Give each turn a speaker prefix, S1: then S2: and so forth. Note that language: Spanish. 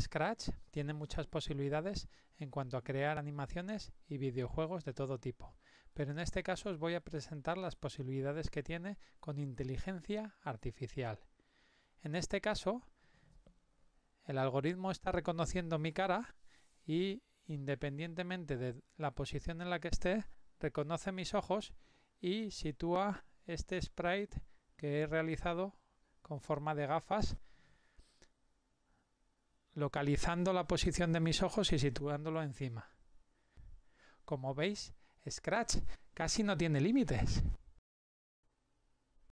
S1: Scratch tiene muchas posibilidades en cuanto a crear animaciones y videojuegos de todo tipo, pero en este caso os voy a presentar las posibilidades que tiene con inteligencia artificial. En este caso, el algoritmo está reconociendo mi cara y independientemente de la posición en la que esté, reconoce mis ojos y sitúa este sprite que he realizado con forma de gafas localizando la posición de mis ojos y situándolo encima. Como veis, Scratch casi no tiene límites.